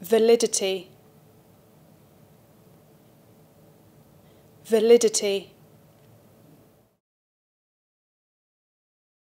validity validity